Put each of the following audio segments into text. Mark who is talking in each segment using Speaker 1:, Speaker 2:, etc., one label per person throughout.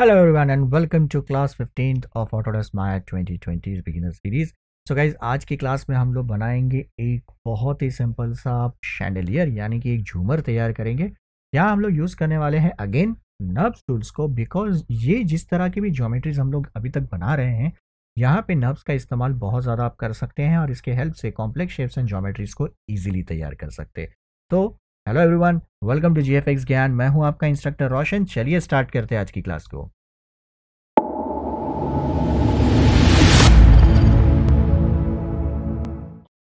Speaker 1: Hello everyone and welcome to class 15th of Autodesk Maya 2020 beginner series. So guys आज की class में हम लोग बनाएंगे एक बहुत ही सिंपल सा शैंडलियर यानी कि एक झूमर तैयार करेंगे यहाँ हम लोग यूज़ करने वाले हैं अगेन नब्स टूल्स को बिकॉज ये जिस तरह की भी ज्योमेट्रीज हम लोग अभी तक बना रहे हैं यहाँ पे नब्स का इस्तेमाल बहुत ज़्यादा आप कर सकते हैं और इसके हेल्प से कॉम्प्लेक्स शेप्स एंड ज्योमेट्रीज को ईजिली तैयार कर सकते हैं तो hello everyone welcome to GFX Gyan मैं हूं आपका इंस्ट्रक्टर रोशन चलिए स्टार्ट करते हैं आज की क्लास को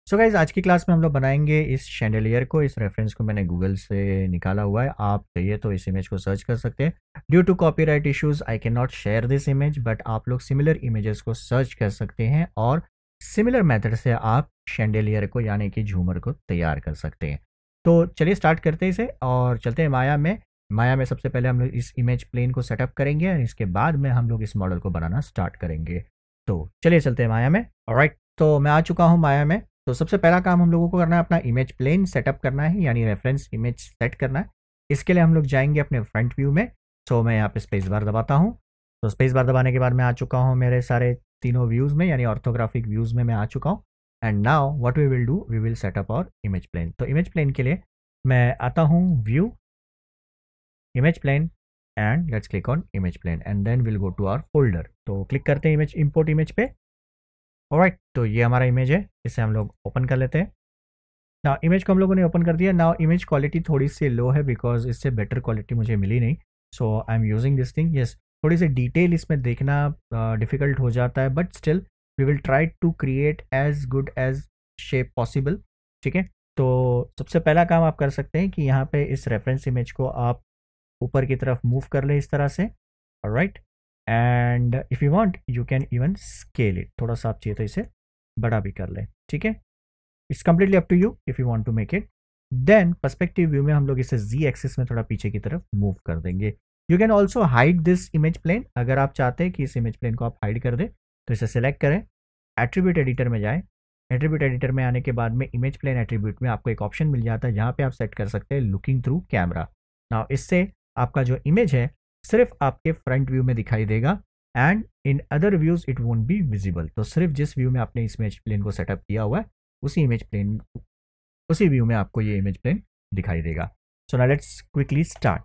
Speaker 1: सो so गाइज आज की क्लास में हम लोग बनाएंगे इस शैंडलियर को इस रेफरेंस को मैंने गूगल से निकाला हुआ है आप चाहिए तो इस इमेज को सर्च कर सकते हैं due to copyright issues I can not share this image but आप लोग सिमिलर इमेजेस को सर्च कर सकते हैं और सिमिलर मेथड से आप शैंडलियर को यानी कि झूमर को तैयार कर सकते हैं तो चलिए स्टार्ट करते हैं इसे और चलते हैं माया में माया में सबसे पहले हम लोग इस इमेज प्लेन को सेटअप करेंगे और इसके बाद में हम लोग इस मॉडल को बनाना स्टार्ट करेंगे तो चलिए चलते हैं माया में राइट तो मैं आ चुका हूँ माया में तो सबसे पहला काम हम लोगों को करना है अपना इमेज प्लेन सेटअप करना है यानी रेफरेंस इमेज सेट करना है इसके लिए हम लोग जाएंगे अपने फ्रंट व्यू में तो मैं यहाँ पे स्पेस बार दबाता हूँ तो स्पेस बार दबाने के बाद मैं आ चुका हूँ मेरे सारे तीनों व्यूज़ में यानी ऑर्थोग्राफिक व्यूज़ में मैं आ चुका हूँ and now what we will do we will setup और इमेज प्लेन तो इमेज प्लेन के लिए मैं आता हूँ view image plane and let's click on image plane and then will go to our folder तो क्लिक करते हैं इमेज इम्पोर्ट इमेज पे राइट तो ये हमारा इमेज है इसे हम लोग ओपन कर लेते हैं ना इमेज को हम लोगों ने ओपन कर दिया ना इमेज क्वालिटी थोड़ी सी लो है बिकॉज इससे बेटर क्वालिटी मुझे मिली नहीं so I am using this thing yes थोड़ी सी डिटेल इसमें देखना डिफ़िकल्ट uh, हो जाता है but still we will try to create as good as shape possible ठीक है तो सबसे पहला काम आप कर सकते हैं कि यहाँ पे इस रेफरेंस इमेज को आप ऊपर की तरफ मूव कर ले इस तरह से right and if you want you can even scale it थोड़ा सा आप चाहिए तो इसे बड़ा भी कर ले ठीक है it's completely up to you if you want to make it then perspective view में हम लोग इसे जी एक्सिस में थोड़ा पीछे की तरफ मूव कर देंगे you can also hide this image plane अगर आप चाहते हैं कि इस इमेज प्लेन को आप हाइड कर दें तो इसे सेलेक्ट करें एट्रीब्यूट एडिटर में जाएँ एट्रीब्यूट एडिटर में आने के बाद में इमेज प्लेन एट्रीब्यूट में आपको एक ऑप्शन मिल जाता है जहाँ पे आप सेट कर सकते हैं लुकिंग थ्रू कैमरा नाउ इससे आपका जो इमेज है सिर्फ आपके फ्रंट व्यू में दिखाई देगा and in other views it won't be visible तो सिर्फ जिस व्यू में आपने इस इमेज प्लेन को सेटअप किया हुआ है उसी इमेज प्लेन उसी व्यू में आपको ये इमेज प्लेन दिखाई देगा सो ना let's quickly start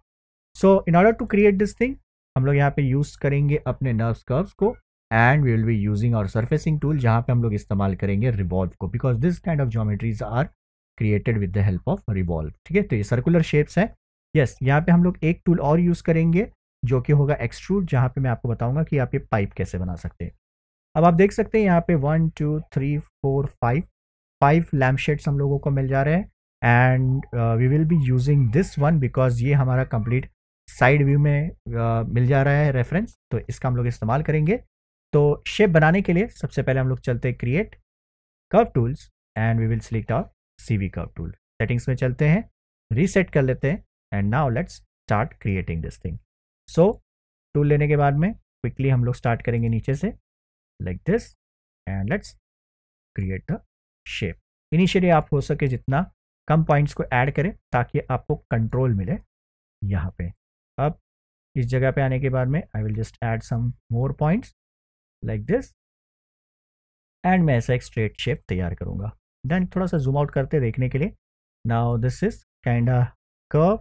Speaker 1: so in order to create this thing हम लोग यहाँ पे यूज़ करेंगे अपने नर्व कर्व्स को and we will be using और सर्फेसिंग टूल जहाँ पे हम लोग इस्तेमाल करेंगे रिवॉल्व को because this kind of geometries are created with the help of revolve ठीक है तो ये सर्कुलर शेप्स हैं यस यहाँ पे हम लोग एक टूल और यूज़ करेंगे जो कि होगा एक्सट्रूड जहाँ पे मैं आपको बताऊंगा कि आप ये पाइप कैसे बना सकते हैं अब आप देख सकते हैं यहाँ पे one two three four five five lamp shades हम लोगों को मिल जा रहे हैं and we will be using this one because ये हमारा कंप्लीट साइड व्यू में uh, मिल जा रहा है रेफरेंस तो इसका हम लोग इस्तेमाल करेंगे तो शेप बनाने के लिए सबसे पहले हम लोग चलते हैं create curve tools and we will select our V curve tool settings में चलते हैं रीसेट कर लेते हैं and now let's start creating this thing so tool लेने के बाद में क्विकली हम लोग स्टार्ट करेंगे नीचे से like this and let's create the shape initially आप हो सके जितना कम पॉइंट्स को ऐड करें ताकि आपको कंट्रोल मिले यहाँ पे अब इस जगह पे आने के बाद में I will just add some more points like this and मैं ऐसा एक स्ट्रेट शेप तैयार करूंगा देन थोड़ा सा जूम आउट करते देखने के लिए now this is kind curve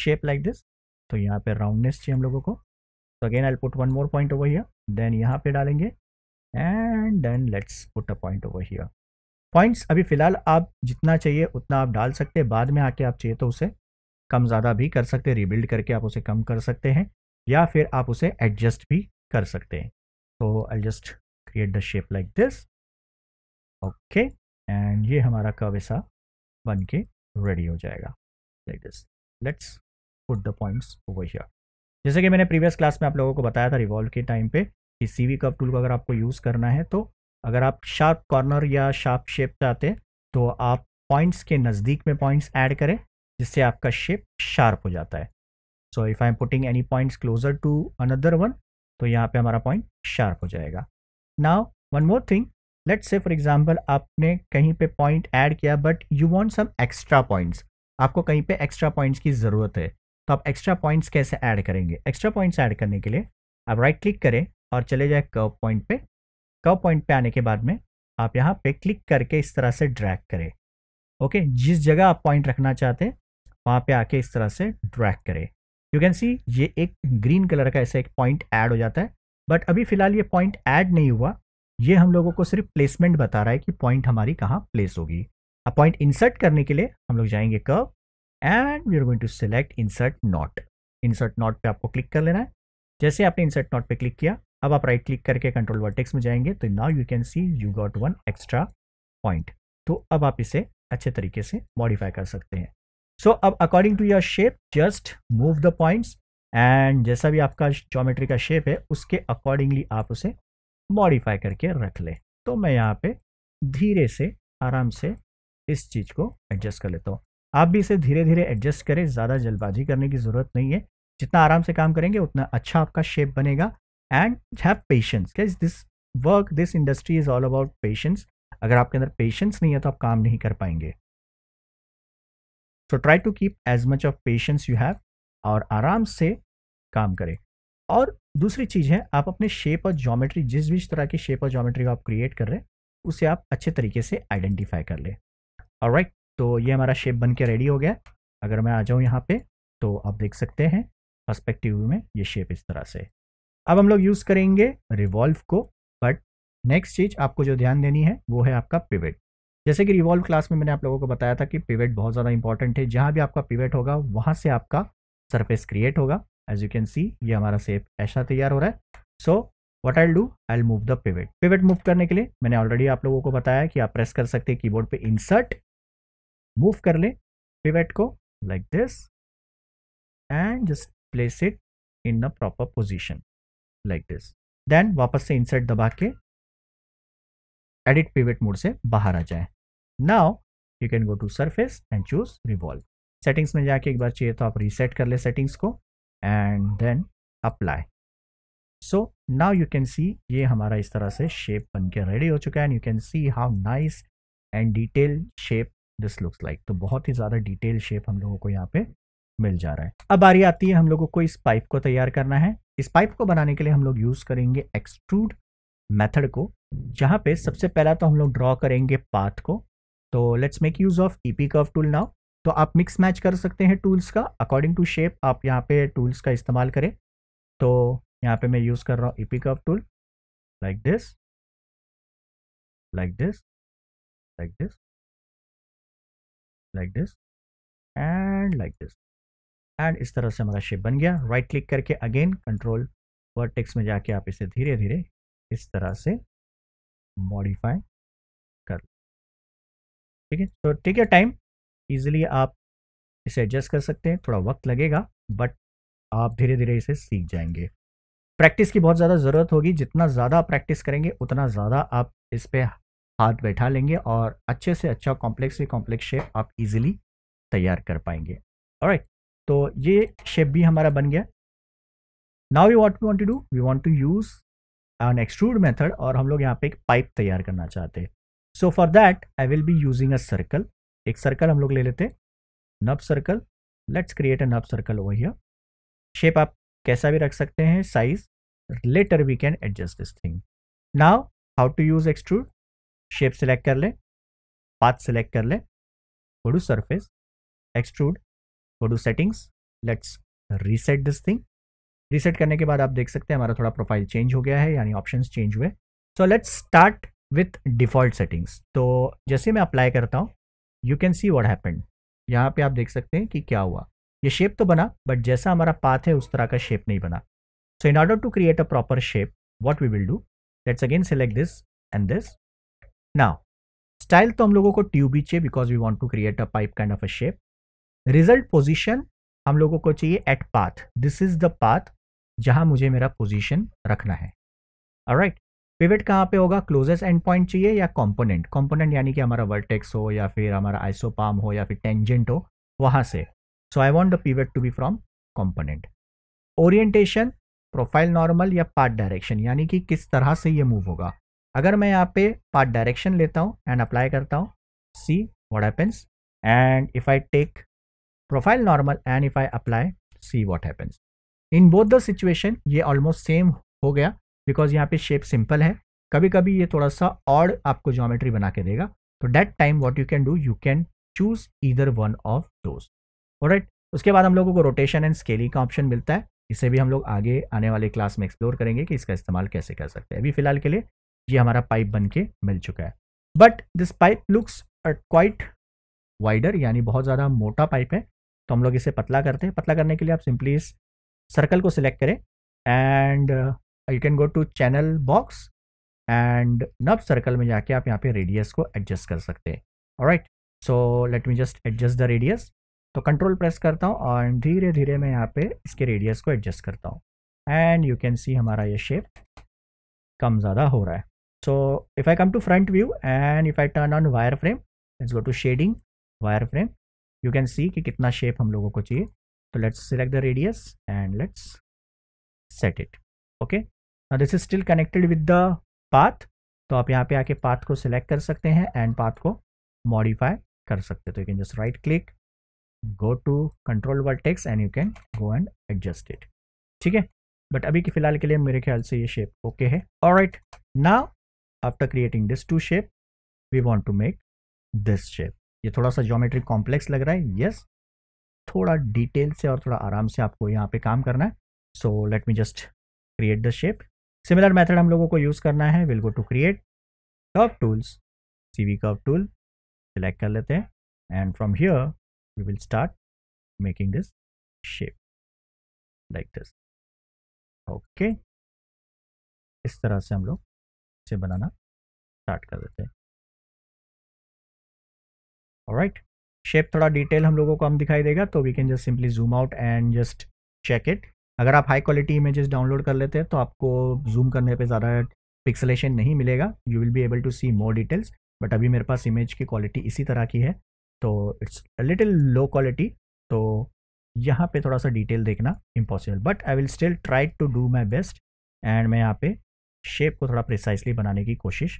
Speaker 1: shape like this तो यहाँ पे राउंडनेस चाहिए हम लोगों को तो again I put one more point over here then यहाँ पे डालेंगे and then let's put a point over here points अभी फ़िलहाल आप जितना चाहिए उतना आप डाल सकते हैं बाद में आके आप चाहिए तो उसे कम ज़्यादा भी कर सकते हैं रिबिल्ड करके आप उसे कम कर सकते हैं या फिर आप उसे एडजस्ट भी कर सकते हैं तो I just create the shape like this okay and ये हमारा कर्व ऐसा बन के रेडी हो जाएगा like this let's put the points over here जैसे कि मैंने प्रीवियस क्लास में आप लोगों को बताया था रिवॉल्व के टाइम पे कि सी वी कप टूल को अगर आपको यूज़ करना है तो अगर आप शार्प कॉर्नर या शार्प शेप चाहते तो आप पॉइंट्स के नज़दीक में पॉइंट्स ऐड करें जिससे आपका शेप शार्प हो जाता है so if I am putting any points closer to another one तो यहाँ पे हमारा पॉइंट शार्प हो जाएगा now one more thing let say for example आपने कहीं पे पॉइंट ऐड किया but you want some extra points आपको कहीं पे एक्स्ट्रा पॉइंट्स की ज़रूरत है तो आप एक्स्ट्रा पॉइंट्स कैसे ऐड करेंगे एक्स्ट्रा पॉइंट्स ऐड करने के लिए आप राइट क्लिक करें और चले जाए कव पॉइंट पे कव पॉइंट पे आने के बाद में आप यहाँ पे क्लिक करके इस तरह से ड्रैक करें ओके जिस जगह आप पॉइंट रखना चाहते हैं वहाँ पे आके इस तरह से ड्रैक करें यू कैन सी ये एक ग्रीन कलर का ऐसा एक पॉइंट ऐड हो जाता है बट अभी फिलहाल ये पॉइंट ऐड नहीं हुआ ये हम लोगों को सिर्फ प्लेसमेंट बता रहा है कि पॉइंट हमारी कहाँ प्लेस होगी अब पॉइंट इंसर्ट करने के लिए हम लोग जाएंगे curve and we are going to select insert knot insert knot पे आपको क्लिक कर लेना है जैसे आपने इंसर्ट नॉट पे क्लिक किया अब आप राइट क्लिक करके कंट्रोल वर्टेक्स में जाएंगे तो now you can see you got one extra point तो अब आप इसे अच्छे तरीके से मॉडिफाई कर सकते हैं सो अब according to your shape just move the points and जैसा भी आपका जोमेट्री का शेप है उसके अकॉर्डिंगली आप उसे मॉडिफाई करके रख ले तो मैं यहाँ पे धीरे से आराम से इस चीज़ को एडजस्ट कर लेता हूँ आप भी इसे धीरे धीरे एडजस्ट करें ज़्यादा जल्दबाजी करने की ज़रूरत नहीं है जितना आराम से काम करेंगे उतना अच्छा आपका शेप बनेगा and have patience this work this industry is all about patience अगर आपके अंदर पेशेंस नहीं है तो आप काम नहीं कर पाएंगे so try to keep as much of patience you have और आराम से काम करें और दूसरी चीज़ है आप अपने शेप और ज्योमेट्री जिस भी तरह की शेप और ज्योमेट्री को आप क्रिएट कर रहे हैं उसे आप अच्छे तरीके से आइडेंटिफाई कर लें और राइट तो ये हमारा शेप बन के रेडी हो गया अगर मैं आ जाऊँ यहाँ पे तो आप देख सकते हैं पर्सपेक्टिव में ये शेप इस तरह से अब हम लोग यूज़ करेंगे रिवॉल्व को बट नेक्स्ट चीज़ आपको जो ध्यान देनी है वो है आपका पिवट जैसे कि रिवॉल्व क्लास में मैंने आप लोगों को बताया था कि पिवेट बहुत ज़्यादा इंपॉर्टेंट है जहाँ भी आपका पिवेट होगा वहाँ से आपका सरफेस क्रिएट होगा एज यू कैन सी ये हमारा सेप ऐसा तैयार हो रहा है so what I do I move the pivot pivot move करने के लिए मैंने ऑलरेडी आप लोगों को बताया कि आप प्रेस कर सकते हैं कीबोर्ड पे इंसर्ट मूव कर ले पिवेट को like this and just place it in a proper position like this then वापस से इंसर्ट दबा के एडिट पिवेट मोड से बाहर आ जाए now you can go to surface and choose revolve settings में जाके एक बार चाहिए तो आप रीसेट कर ले सेटिंग्स को and then apply so now you can see ये हमारा इस तरह से शेप बन के रेडी हो चुका है and you can see how nice and detail shape this looks like तो बहुत ही ज़्यादा डिटेल शेप हम लोगों को यहाँ पे मिल जा रहा है अब बारी आती है हम लोगों को इस पाइप को तैयार करना है इस पाइप को बनाने के लिए हम लोग यूज़ करेंगे एक्सट्रूड मेथड को जहाँ पे सबसे पहला तो हम लोग ड्रॉ करेंगे पाथ को तो let's make use of E P curve tool now तो आप मिक्स मैच कर सकते हैं टूल्स का अकॉर्डिंग टू शेप आप यहाँ पे टूल्स का इस्तेमाल करें तो यहाँ पे मैं यूज़ कर रहा हूँ E P curve tool like this like this like this like this and like this and इस तरह से हमारा शेप बन गया राइट right क्लिक करके अगेन कंट्रोल वर्टेक्स में जाके आप इसे धीरे धीरे इस तरह से मॉडिफाई ठीक है तो ठीक है टाइम ईजिली आप इसे एडजस्ट कर सकते हैं थोड़ा वक्त लगेगा बट आप धीरे धीरे इसे सीख जाएंगे प्रैक्टिस की बहुत ज़्यादा ज़रूरत होगी जितना ज़्यादा प्रैक्टिस करेंगे उतना ज़्यादा आप इस पर हाथ बैठा लेंगे और अच्छे से अच्छा कॉम्प्लेक्स से कॉम्प्लेक्स शेप आप इजीली तैयार कर पाएंगे और तो ये शेप भी हमारा बन गया now you what we want to do we want to use an extrude method और हम लोग यहाँ पे एक पाइप तैयार करना चाहते हैं so for that I will be using a circle एक सर्कल हम लोग ले लेते हैं नब सर्कल लेट्स क्रिएट अ नब सर्कल ओवर हियर शेप आप कैसा भी रख सकते हैं size later we can adjust this thing now how to use extrude shape select कर ले पाथ सेलेक्ट कर ले go to surface extrude go to settings let's reset this thing reset करने के बाद आप देख सकते हैं हमारा थोड़ा प्रोफाइल चेंज हो गया है यानी ऑप्शन चेंज हुए so let's start with default settings तो जैसे मैं अप्लाई करता हूँ you can see what happened यहाँ पे आप देख सकते हैं कि क्या हुआ ये शेप तो बना बट जैसा हमारा पाथ है उस तरह का शेप नहीं बना so in order to create a proper shape what we will do let's again select this and this now style तो हम लोगों को ट्यूब ही चाहिए because we want to create a pipe kind of a shape result position हम लोगों को चाहिए at path this is the path जहां मुझे मेरा पोजिशन रखना है राइट पिवट कहाँ पे होगा क्लोजेस्ट एंड पॉइंट चाहिए या कंपोनेंट कंपोनेंट यानी कि हमारा वर्टेक्स हो या फिर हमारा आइसोपाम हो या फिर टेंजेंट हो वहाँ से so I want the pivot to be from component orientation profile normal या पार्ट डायरेक्शन यानी कि किस तरह से ये मूव होगा अगर मैं यहाँ पे पार्ट डायरेक्शन लेता हूँ एंड अप्लाई करता हूँ see what happens and if I take profile normal and if I apply see what happens in both the situation ये ऑलमोस्ट सेम हो गया बिकॉज यहाँ पे शेप सिंपल है कभी कभी ये थोड़ा सा और आपको ज्योमेट्री बना के देगा तो that time what you can do you can choose either one of those right उसके बाद हम लोगों को रोटेशन एंड स्केलिंग का ऑप्शन मिलता है इसे भी हम लोग आगे आने वाले क्लास में एक्सप्लोर करेंगे कि इसका इस्तेमाल कैसे कर सकते हैं अभी फिलहाल के लिए ये हमारा पाइप बन के मिल चुका है but this pipe looks quite wider यानी बहुत ज़्यादा मोटा पाइप है तो हम लोग इसे पतला करते हैं पतला करने के लिए आप सिंपली इस सर्कल को सिलेक्ट करें and you can go to channel box and NURBS circle में जाके आप यहाँ पे रेडियस को एडजस्ट कर सकते हैं right so let me just adjust the radius तो कंट्रोल प्रेस करता हूँ और धीरे धीरे मैं यहाँ पे इसके रेडियस को एडजस्ट करता हूँ एंड यू कैन सी हमारा ये शेप कम ज़्यादा हो रहा है so if I come to front view and if I turn on wire frame let's go to shading wire frame you can see कि कितना शेप हम लोगों को चाहिए तो let's select the radius and let's set it okay now this is still connected with the path तो आप यहाँ पे आके पाथ को सिलेक्ट कर सकते हैं एंड पाथ को मॉडिफाई कर सकते तो you can just right click go to control vertex and you can go and adjust it ठीक है बट अभी के फिलहाल के लिए मेरे ख्याल से ये शेप ओके okay है और right now after creating this two shape we want to make this shape ये थोड़ा सा जोमेट्रिक कॉम्प्लेक्स लग रहा है यस yes, थोड़ा डिटेल से और थोड़ा आराम से आपको यहाँ पे काम करना है so let me just create the shape similar method हम लोगों को यूज़ करना है will go to create curve tools see we curve tool select कर लेते हैं and from here we will start making this shape like this okay इस तरह से हम लोग इसे बनाना स्टार्ट कर देते हैं राइट शेप थोड़ा डिटेल हम लोगों को हम दिखाई देगा तो we can just simply zoom out and just check it अगर आप हाई क्वालिटी इमेजेस डाउनलोड कर लेते हैं तो आपको जूम करने पे ज़्यादा पिक्सलेशन नहीं मिलेगा you will be able to see more details but अभी मेरे पास इमेज की क्वालिटी इसी तरह की है तो इट्स लिटिल लो क्वालिटी तो यहाँ पे थोड़ा सा डिटेल देखना impossible but I will still try to do my best and मैं यहाँ पे शेप को थोड़ा प्रिसाइसली बनाने की कोशिश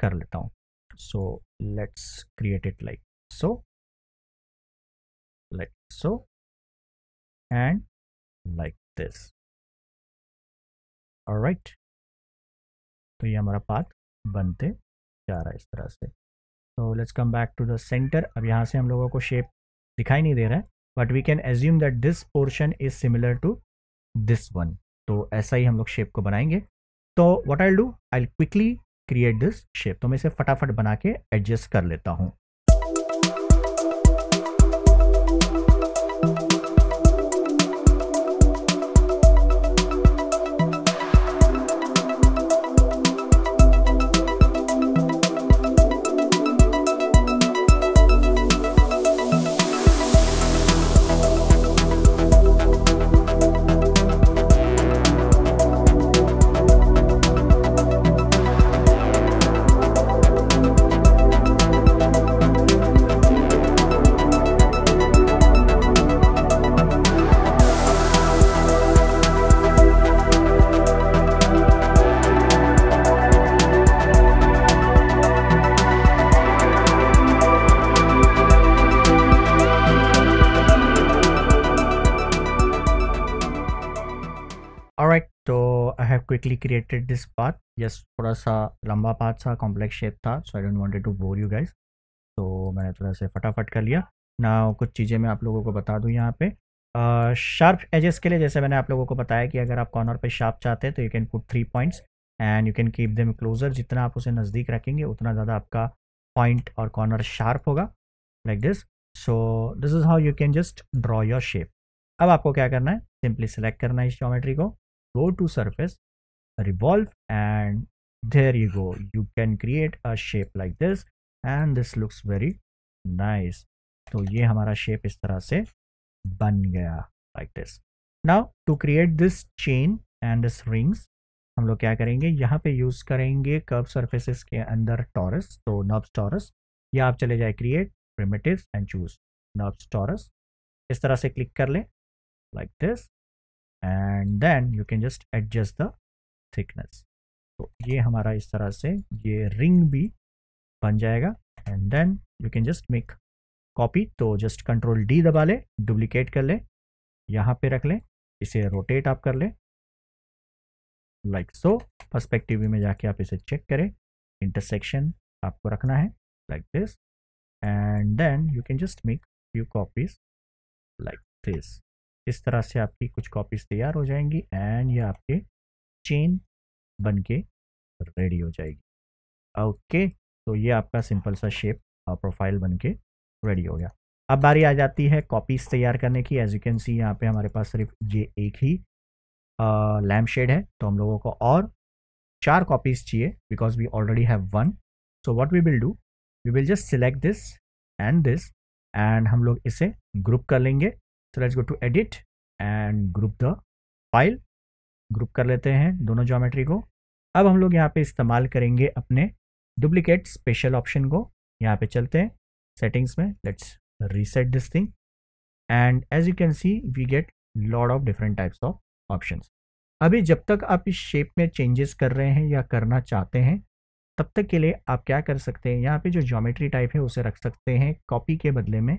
Speaker 1: कर लेता हूँ so let's create it like so like so and like this और राइट तो ये हमारा पाथ बनते जा रहा है इस तरह से तो let's come back to the center अब यहाँ से हम लोगों को शेप दिखाई नहीं दे रहा है but we can assume that this portion is similar to this one तो ऐसा ही हम लोग शेप को बनाएंगे तो what I do I quickly create this shape तो मैं इसे फटाफट बना के एडजस्ट कर लेता हूँ quickly created this path just थोड़ा सा लंबा पाथ था कॉम्प्लेक्स शेप था so I don't wanted to bore you guys तो मैंने थोड़ा से फटाफट कर लिया ना कुछ चीज़ें मैं आप लोगों को बता दूं यहाँ पे शार्प uh, एजेस के लिए जैसे मैंने आप लोगों को बताया कि अगर आप कॉर्नर पे शार्प चाहते हैं तो you can put three points and you can keep them closer जितना आप उसे नज़दीक रखेंगे उतना ज़्यादा आपका पॉइंट और कॉर्नर शार्प होगा like this so this is how you can just draw your shape अब आपको क्या करना है सिंपली सिलेक्ट करना है इस जोमेट्री को go to surface revolve and there you go you can create a shape like this and this looks very nice so ye hamara shape is tarah se ban gaya like this now to create this chain and this rings हम लोग क्या करेंगे यहाँ पे use करेंगे curve surfaces के अंदर taurus तो नब्स टॉरस या आप चले जाए create primitive and choose NURBS torus इस तरह से क्लिक कर लें like this and then you can just adjust the thickness तो ये हमारा इस तरह से ये रिंग भी बन जाएगा and then you can just make copy तो जस्ट कंट्रोल डी दबा ले डुप्लीकेट कर ले यहाँ पे रख ले इसे रोटेट आप कर ले लाइक सो परस्पेक्टिव में जाके आप इसे चेक करें इंटरसेक्शन आपको रखना है like this and then you can just make you copies like this इस तरह से आपकी कुछ कॉपीज तैयार हो जाएंगी एंड ये आपके चेन बन के रेडी हो जाएगी ओके तो ये आपका सिंपल सा शेप प्रोफाइल बन के रेडी हो गया अब बारी आ जाती है कॉपीज़ तैयार करने की एज यू कैन सी यहाँ पे हमारे पास सिर्फ ये एक ही लैम्प शेड है तो हम लोगों को और चार कॉपीज़ चाहिए because we already have one so what we will do we will just select this and this and हम लोग इसे ग्रुप कर लेंगे तो let's go to edit and group the file group कर लेते हैं दोनों ज्योमेट्री को अब हम लोग यहाँ पे इस्तेमाल करेंगे अपने डुप्लीकेट स्पेशल ऑप्शन को यहाँ पे चलते हैं सेटिंग्स में let's reset this thing and as you can see we get lot of different types of option अभी जब तक आप इस शेप में चेंजेस कर रहे हैं या करना चाहते हैं तब तक के लिए आप क्या कर सकते हैं यहाँ पे जो ज्योमेट्री टाइप है उसे रख सकते हैं कॉपी के बदले में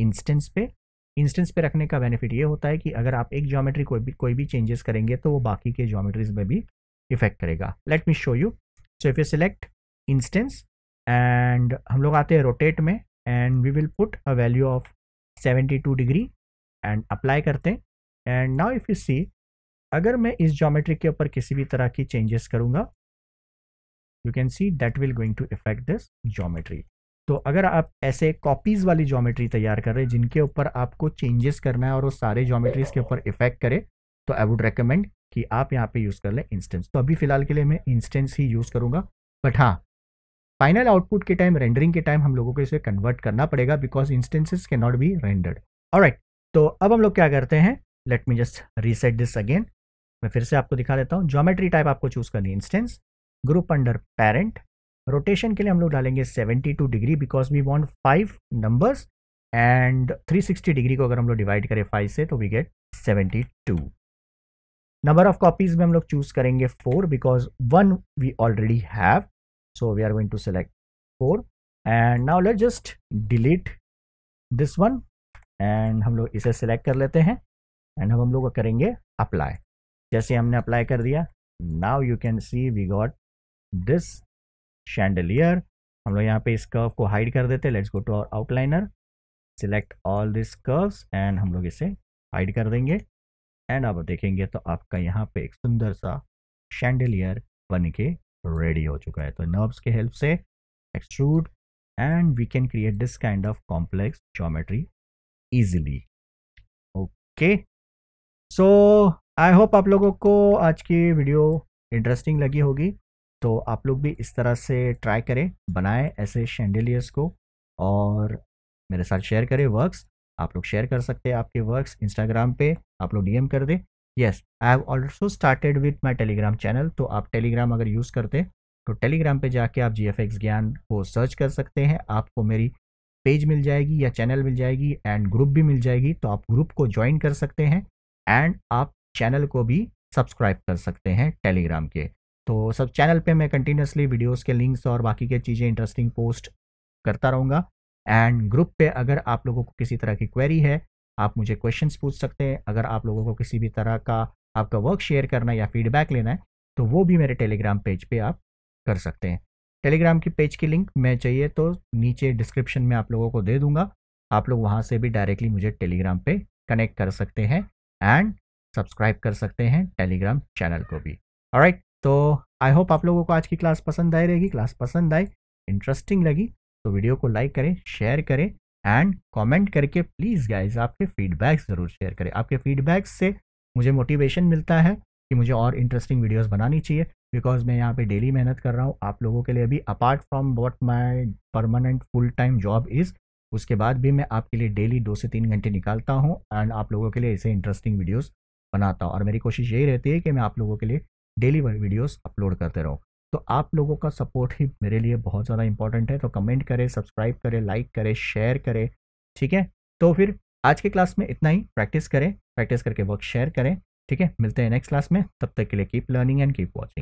Speaker 1: इंस्टेंस पे इंस्टेंस पे रखने का बेनिफिट ये होता है कि अगर आप एक ज्योमेट्री कोई भी कोई भी चेंजेस करेंगे तो वो बाकी के ज्योमेट्रीज में भी इफेक्ट करेगा let me show you so if you select instance and हम लोग आते हैं रोटेट में and we will put a value of 72 degree and apply करते हैं and now if you see अगर मैं इस ज्योमेट्री के ऊपर किसी भी तरह की चेंजेस करूँगा you can see that will going to affect this geometry तो अगर आप ऐसे कॉपीज़ वाली ज्योमेट्री तैयार कर रहे हैं जिनके ऊपर आपको चेंजेस करना है और वो सारे ज्योमेट्रीज के ऊपर इफेक्ट करे तो आई वुड रेकमेंड कि आप यहाँ पे यूज़ कर लें इंस्टेंस तो अभी फ़िलहाल के लिए मैं इंस्टेंस ही यूज़ करूँगा बट हाँ फाइनल आउटपुट के टाइम रेंडरिंग के टाइम हम लोगों को इसे कन्वर्ट करना पड़ेगा because instances can not be rendered और तो अब हम लोग क्या करते हैं let me just reset this again मैं फिर से आपको दिखा देता हूँ ज्योमेट्री टाइप आपको चूज़ करनी instance group under parent rotation के लिए हम लोग डालेंगे 72 degree because we want five numbers and 360 degree को अगर हम लोग डिवाइड करें फाइव से तो we get 72 number of copies में हम लोग चूज करेंगे four because one we already have so we are going to select four and now let just delete this one and हम लोग इसे सेलेक्ट कर लेते हैं एंड हम लोग करेंगे अप्लाई जैसे हमने अप्लाई कर दिया now you can see we got this chandelier हम लोग यहाँ पे इस कर्व को हाइड कर देते हैं let's go to our outliner select all this curves and हम लोग इसे हाइड कर देंगे एंड अब देखेंगे तो आपका यहाँ पे एक सुंदर सा शैंडलियर बन के रेडी हो चुका है तो नर्व्स के हेल्प से extrude and we can create this kind of complex geometry easily okay so I hope आप लोगों को आज की वीडियो इंटरेस्टिंग लगी होगी तो आप लोग भी इस तरह से ट्राई करें बनाएं ऐसे शेंडेलियर्स को और मेरे साथ शेयर करें वर्क्स आप लोग शेयर कर सकते हैं आपके वर्क्स इंस्टाग्राम पे आप लोग डीएम कर दें yes I have also started with my Telegram channel तो आप टेलीग्राम अगर यूज़ करते तो टेलीग्राम पे जाके आप जी ज्ञान को सर्च कर सकते हैं आपको मेरी पेज मिल जाएगी या चैनल मिल जाएगी एंड ग्रुप भी मिल जाएगी तो आप ग्रुप को ज्वाइन कर सकते हैं एंड आप चैनल को भी सब्सक्राइब कर सकते हैं टेलीग्राम के तो सब चैनल पे मैं कंटिन्यूसली वीडियोस के लिंक्स और बाकी के चीज़ें इंटरेस्टिंग पोस्ट करता रहूँगा एंड ग्रुप पे अगर आप लोगों को किसी तरह की क्वेरी है आप मुझे क्वेश्चन पूछ सकते हैं अगर आप लोगों को किसी भी तरह का आपका वर्क शेयर करना या फीडबैक लेना है तो वो भी मेरे टेलीग्राम पेज पर आप कर सकते हैं टेलीग्राम की पेज की लिंक मैं चाहिए तो नीचे डिस्क्रिप्शन में आप लोगों को दे दूंगा आप लोग वहाँ से भी डायरेक्टली मुझे टेलीग्राम पे कनेक्ट कर सकते हैं एंड सब्सक्राइब कर सकते हैं टेलीग्राम चैनल को भी राइट तो आई होप आप लोगों को आज की क्लास पसंद आई रहेगी क्लास पसंद आई इंटरेस्टिंग लगी तो वीडियो को लाइक करें शेयर करें एंड कमेंट करके प्लीज़ गाइज आपके फीडबैक्स ज़रूर शेयर करें आपके फीडबैक्स से मुझे मोटिवेशन मिलता है कि मुझे और इंटरेस्टिंग वीडियोस बनानी चाहिए बिकॉज मैं यहाँ पे डेली मेहनत कर रहा हूँ आप लोगों के लिए भी apart from what my permanent full time job is उसके बाद भी मैं आपके लिए डेली दो से तीन घंटे निकालता हूँ एंड आप लोगों के लिए ऐसे इंटरेस्टिंग वीडियोज़ बनाता हूँ और मेरी कोशिश यही रहती है कि मैं आप लोगों के लिए डेली वीडियोस अपलोड करते रहो तो आप लोगों का सपोर्ट ही मेरे लिए बहुत ज़्यादा इंपॉर्टेंट है तो कमेंट करें सब्सक्राइब करें लाइक करें शेयर करें ठीक है तो फिर आज के क्लास में इतना ही प्रैक्टिस करें प्रैक्टिस करके वर्क शेयर करें ठीक है मिलते हैं नेक्स्ट क्लास में तब तक के लिए keep learning and keep watching